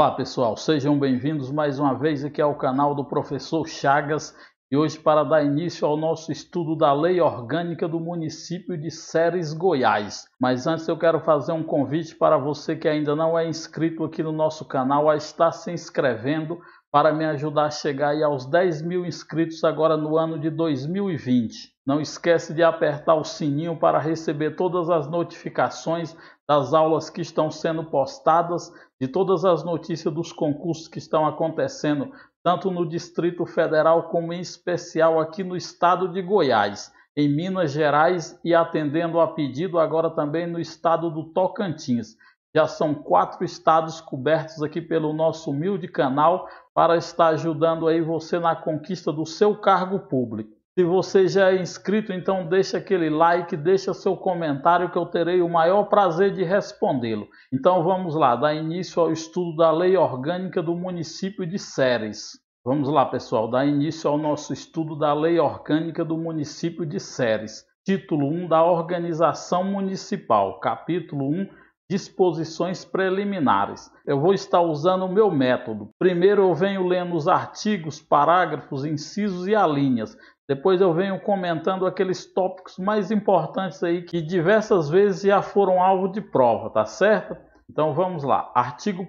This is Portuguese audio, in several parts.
Olá pessoal, sejam bem-vindos mais uma vez aqui ao canal do professor Chagas e hoje para dar início ao nosso estudo da Lei Orgânica do município de Ceres, Goiás. Mas antes eu quero fazer um convite para você que ainda não é inscrito aqui no nosso canal a estar se inscrevendo para me ajudar a chegar aos 10 mil inscritos agora no ano de 2020. Não esquece de apertar o sininho para receber todas as notificações das aulas que estão sendo postadas, de todas as notícias dos concursos que estão acontecendo, tanto no Distrito Federal como em especial aqui no estado de Goiás em Minas Gerais e atendendo a pedido agora também no estado do Tocantins. Já são quatro estados cobertos aqui pelo nosso humilde canal para estar ajudando aí você na conquista do seu cargo público. Se você já é inscrito, então deixa aquele like, deixa seu comentário que eu terei o maior prazer de respondê-lo. Então vamos lá, dar início ao estudo da Lei Orgânica do município de Ceres. Vamos lá, pessoal, dar início ao nosso estudo da Lei Orgânica do município de Ceres. Título 1 da Organização Municipal, capítulo 1 disposições preliminares. Eu vou estar usando o meu método. Primeiro eu venho lendo os artigos, parágrafos, incisos e alíneas. Depois eu venho comentando aqueles tópicos mais importantes aí que diversas vezes já foram alvo de prova, tá certo? Então vamos lá. Artigo 1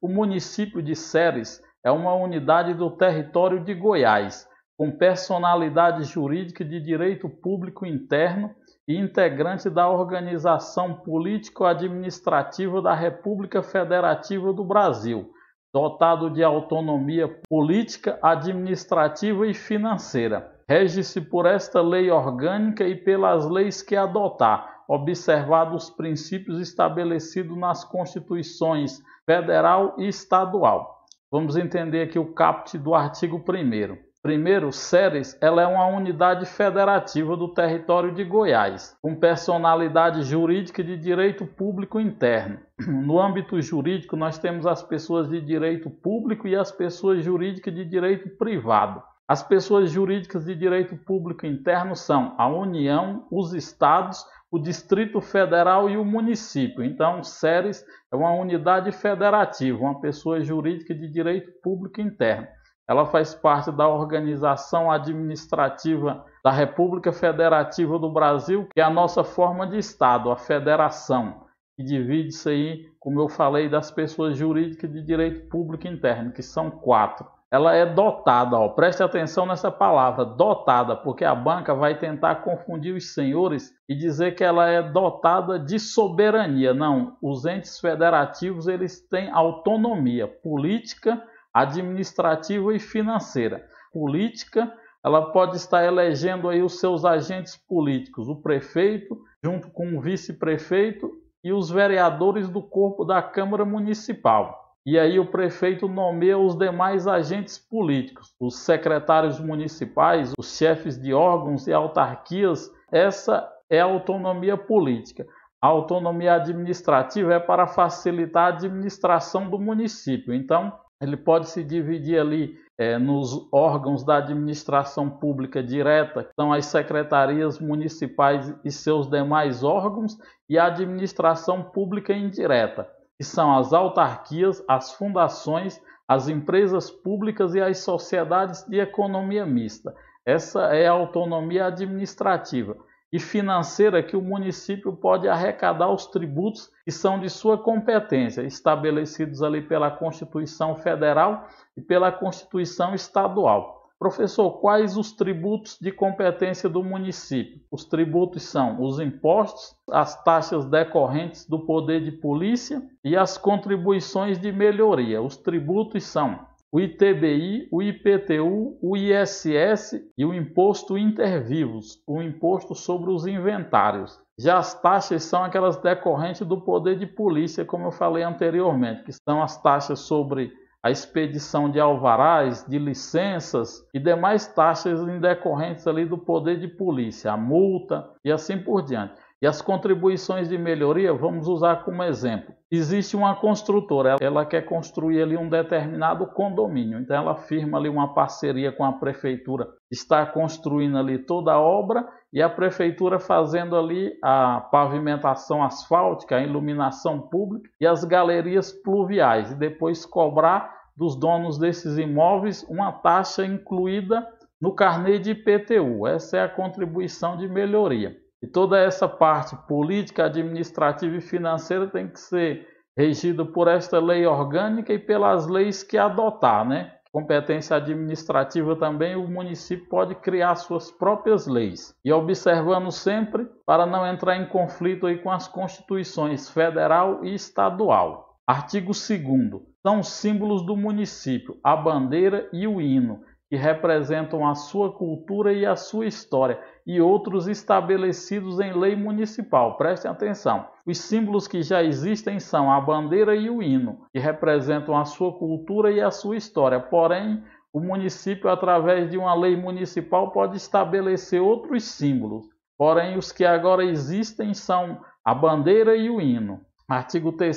O município de Ceres é uma unidade do território de Goiás, com personalidade jurídica de direito público interno integrante da Organização Político-Administrativa da República Federativa do Brasil, dotado de autonomia política, administrativa e financeira. Rege-se por esta lei orgânica e pelas leis que adotar, observados os princípios estabelecidos nas constituições federal e estadual. Vamos entender aqui o caput do artigo 1. Primeiro, Ceres ela é uma unidade federativa do território de Goiás, com personalidade jurídica de direito público interno. No âmbito jurídico, nós temos as pessoas de direito público e as pessoas jurídicas de direito privado. As pessoas jurídicas de direito público interno são a União, os estados, o Distrito Federal e o município. Então, Ceres é uma unidade federativa, uma pessoa jurídica de direito público interno. Ela faz parte da organização administrativa da República Federativa do Brasil, que é a nossa forma de Estado, a federação, que divide-se aí, como eu falei, das pessoas jurídicas de direito público interno, que são quatro. Ela é dotada, ó, preste atenção nessa palavra, dotada, porque a banca vai tentar confundir os senhores e dizer que ela é dotada de soberania. Não, os entes federativos eles têm autonomia política administrativa e financeira. Política, ela pode estar elegendo aí os seus agentes políticos, o prefeito, junto com o vice-prefeito e os vereadores do corpo da Câmara Municipal. E aí o prefeito nomeia os demais agentes políticos, os secretários municipais, os chefes de órgãos e autarquias. Essa é a autonomia política. A autonomia administrativa é para facilitar a administração do município. Então, ele pode se dividir ali é, nos órgãos da administração pública direta, que são as secretarias municipais e seus demais órgãos, e a administração pública indireta, que são as autarquias, as fundações, as empresas públicas e as sociedades de economia mista. Essa é a autonomia administrativa e financeira que o município pode arrecadar os tributos que são de sua competência, estabelecidos ali pela Constituição Federal e pela Constituição Estadual. Professor, quais os tributos de competência do município? Os tributos são os impostos, as taxas decorrentes do poder de polícia e as contribuições de melhoria. Os tributos são o ITBI, o IPTU, o ISS e o Imposto Intervivos, o Imposto sobre os Inventários. Já as taxas são aquelas decorrentes do poder de polícia, como eu falei anteriormente, que são as taxas sobre a expedição de alvarás, de licenças e demais taxas decorrentes ali do poder de polícia, a multa e assim por diante. E as contribuições de melhoria, vamos usar como exemplo. Existe uma construtora, ela quer construir ali um determinado condomínio, então ela firma ali uma parceria com a prefeitura, está construindo ali toda a obra e a prefeitura fazendo ali a pavimentação asfáltica, a iluminação pública e as galerias pluviais, e depois cobrar dos donos desses imóveis uma taxa incluída no carnê de IPTU. Essa é a contribuição de melhoria. E toda essa parte política, administrativa e financeira tem que ser regida por esta lei orgânica e pelas leis que adotar, né? Competência administrativa também, o município pode criar suas próprias leis. E observando sempre para não entrar em conflito aí com as constituições federal e estadual. Artigo 2 são símbolos do município, a bandeira e o hino que representam a sua cultura e a sua história, e outros estabelecidos em lei municipal. Prestem atenção. Os símbolos que já existem são a bandeira e o hino, que representam a sua cultura e a sua história. Porém, o município, através de uma lei municipal, pode estabelecer outros símbolos. Porém, os que agora existem são a bandeira e o hino. Artigo 3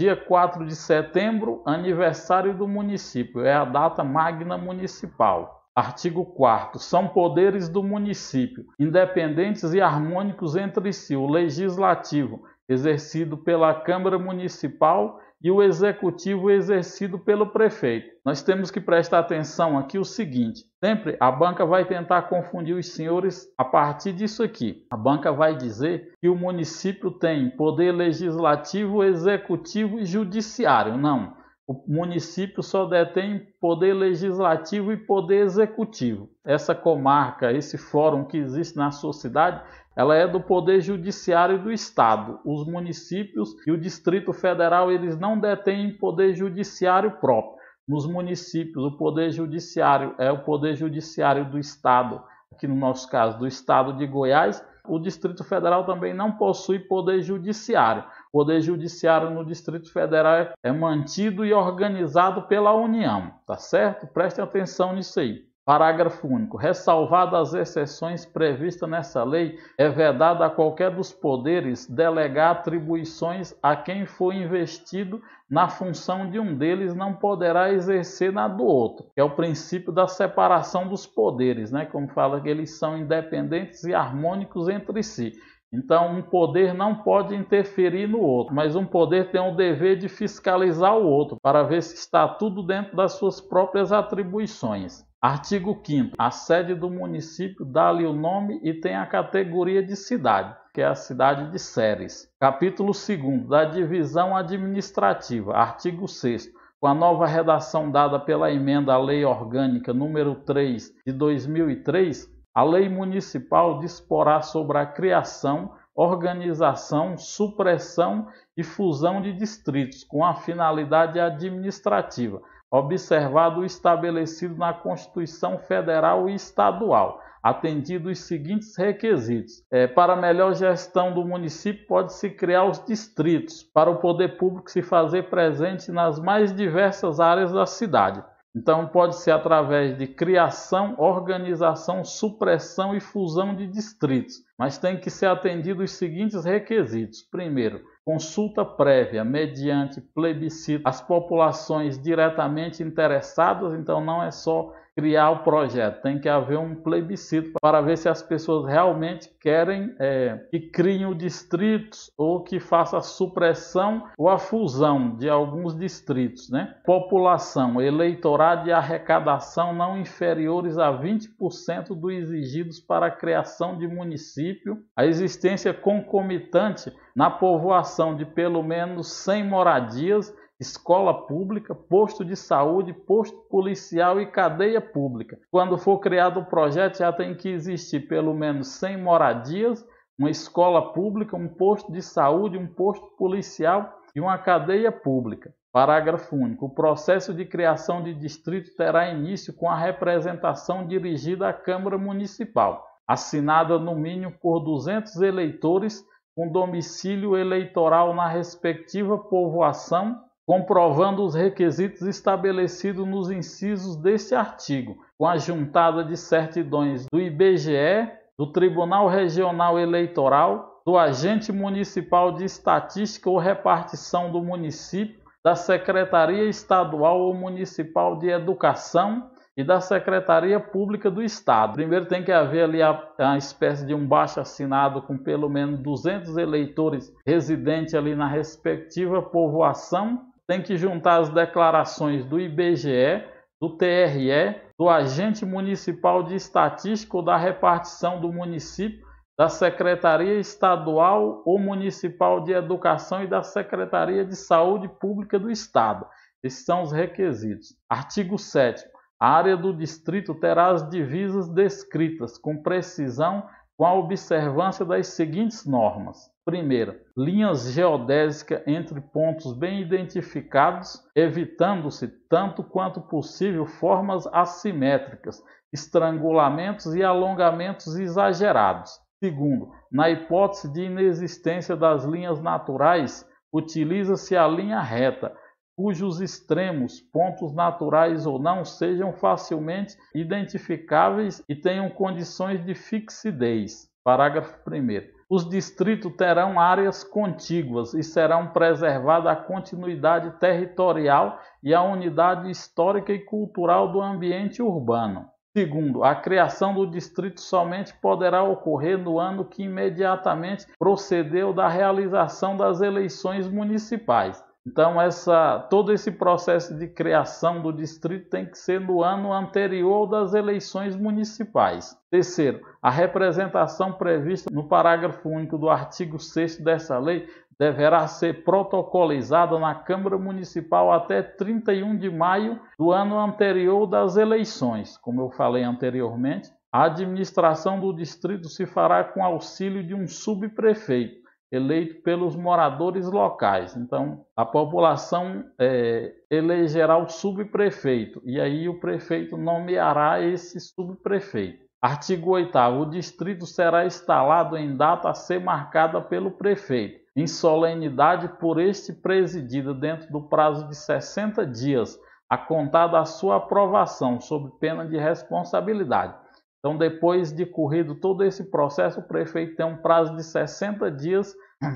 Dia 4 de setembro, aniversário do município, é a data magna municipal. Artigo 4 São poderes do município, independentes e harmônicos entre si, o legislativo, exercido pela Câmara Municipal e o executivo exercido pelo prefeito. Nós temos que prestar atenção aqui o seguinte: sempre a banca vai tentar confundir os senhores a partir disso aqui. A banca vai dizer que o município tem poder legislativo, executivo e judiciário. Não. O município só detém poder legislativo e poder executivo. Essa comarca, esse fórum que existe na sua cidade, ela é do poder judiciário do estado. Os municípios e o Distrito Federal eles não detêm poder judiciário próprio. Nos municípios, o poder judiciário é o poder judiciário do estado, aqui no nosso caso do estado de Goiás. O Distrito Federal também não possui poder judiciário. O poder judiciário no Distrito Federal é, é mantido e organizado pela União, tá certo? Prestem atenção nisso aí. Parágrafo único. Ressalvadas as exceções previstas nessa lei, é vedado a qualquer dos poderes delegar atribuições a quem for investido na função de um deles, não poderá exercer na do outro. É o princípio da separação dos poderes, né? Como fala que eles são independentes e harmônicos entre si. Então, um poder não pode interferir no outro, mas um poder tem o dever de fiscalizar o outro para ver se está tudo dentro das suas próprias atribuições. Artigo 5 A sede do município dá-lhe o nome e tem a categoria de cidade, que é a cidade de Ceres. Capítulo 2 Da divisão administrativa. Artigo 6 com a nova redação dada pela emenda à Lei Orgânica número 3 de 2003, a lei municipal disporá sobre a criação, organização, supressão e fusão de distritos com a finalidade administrativa, observado o estabelecido na Constituição Federal e Estadual, atendido os seguintes requisitos. É, para melhor gestão do município, pode-se criar os distritos, para o poder público se fazer presente nas mais diversas áreas da cidade. Então, pode ser através de criação, organização, supressão e fusão de distritos, mas tem que ser atendido os seguintes requisitos. Primeiro, consulta prévia mediante plebiscito, às populações diretamente interessadas, então não é só criar o projeto, tem que haver um plebiscito para ver se as pessoas realmente querem é, que criem distritos ou que faça a supressão ou a fusão de alguns distritos. Né? População, eleitorado e arrecadação não inferiores a 20% do exigidos para a criação de município, a existência concomitante na povoação de pelo menos 100 moradias escola pública, posto de saúde, posto policial e cadeia pública. Quando for criado o projeto, já tem que existir pelo menos 100 moradias, uma escola pública, um posto de saúde, um posto policial e uma cadeia pública. Parágrafo único. O processo de criação de distrito terá início com a representação dirigida à Câmara Municipal, assinada no mínimo por 200 eleitores com domicílio eleitoral na respectiva povoação comprovando os requisitos estabelecidos nos incisos deste artigo, com a juntada de certidões do IBGE, do Tribunal Regional Eleitoral, do Agente Municipal de Estatística ou Repartição do Município, da Secretaria Estadual ou Municipal de Educação e da Secretaria Pública do Estado. Primeiro tem que haver ali a, espécie de um baixo assinado com pelo menos 200 eleitores residentes ali na respectiva povoação tem que juntar as declarações do IBGE, do TRE, do Agente Municipal de Estatística ou da repartição do município, da Secretaria Estadual ou Municipal de Educação e da Secretaria de Saúde Pública do Estado. Esses são os requisitos. Artigo 7. A área do distrito terá as divisas descritas com precisão com a observância das seguintes normas: Primeira, linhas geodésicas entre pontos bem identificados, evitando-se tanto quanto possível formas assimétricas, estrangulamentos e alongamentos exagerados. Segundo, na hipótese de inexistência das linhas naturais, utiliza-se a linha reta, cujos extremos, pontos naturais ou não, sejam facilmente identificáveis e tenham condições de fixidez. Parágrafo 1. Os distritos terão áreas contíguas e serão preservada a continuidade territorial e a unidade histórica e cultural do ambiente urbano. Segundo, a criação do distrito somente poderá ocorrer no ano que imediatamente procedeu da realização das eleições municipais. Então, essa, todo esse processo de criação do distrito tem que ser no ano anterior das eleições municipais. Terceiro, a representação prevista no parágrafo único do artigo 6 dessa lei deverá ser protocolizada na Câmara Municipal até 31 de maio do ano anterior das eleições. Como eu falei anteriormente, a administração do distrito se fará com auxílio de um subprefeito eleito pelos moradores locais. Então, a população é, elegerá o subprefeito, e aí o prefeito nomeará esse subprefeito. Artigo 8. O distrito será instalado em data a ser marcada pelo prefeito, em solenidade por este presidida, dentro do prazo de 60 dias, a contar da sua aprovação, sob pena de responsabilidade. Então, depois de corrido todo esse processo, o prefeito tem um prazo de 60 dias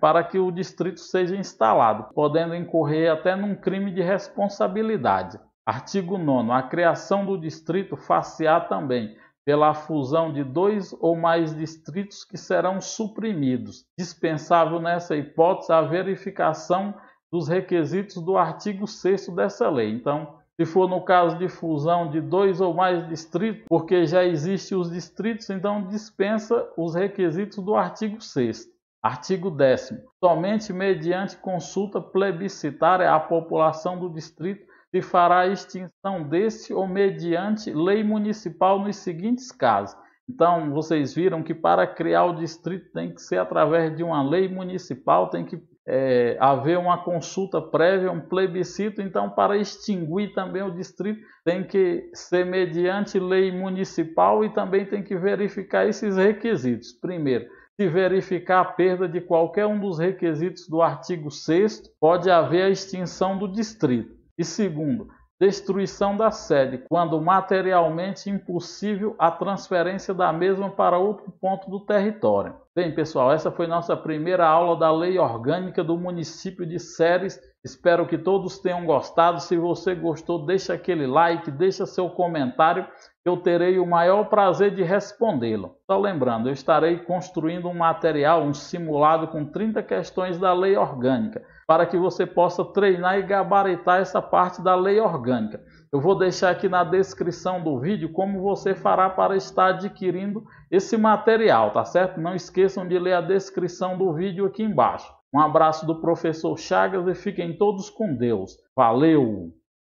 para que o distrito seja instalado, podendo incorrer até num crime de responsabilidade. Artigo 9. A criação do distrito faceá também pela fusão de dois ou mais distritos que serão suprimidos. Dispensável nessa hipótese a verificação dos requisitos do artigo 6 dessa lei. Então, se for no caso de fusão de dois ou mais distritos, porque já existem os distritos, então dispensa os requisitos do artigo 6 Artigo 10 Somente mediante consulta plebiscitária à população do distrito se fará a extinção deste ou mediante lei municipal nos seguintes casos. Então, vocês viram que para criar o distrito tem que ser através de uma lei municipal, tem que é, haver uma consulta prévia, um plebiscito, então para extinguir também o distrito tem que ser mediante lei municipal e também tem que verificar esses requisitos. Primeiro, se verificar a perda de qualquer um dos requisitos do artigo 6 pode haver a extinção do distrito. E segundo, destruição da sede, quando materialmente impossível a transferência da mesma para outro ponto do território. Bem, pessoal, essa foi nossa primeira aula da Lei Orgânica do município de Séries. Espero que todos tenham gostado. Se você gostou, deixa aquele like, deixa seu comentário eu terei o maior prazer de respondê-lo. Só lembrando, eu estarei construindo um material, um simulado com 30 questões da lei orgânica, para que você possa treinar e gabaritar essa parte da lei orgânica. Eu vou deixar aqui na descrição do vídeo como você fará para estar adquirindo esse material, tá certo? Não esqueçam de ler a descrição do vídeo aqui embaixo. Um abraço do professor Chagas e fiquem todos com Deus. Valeu!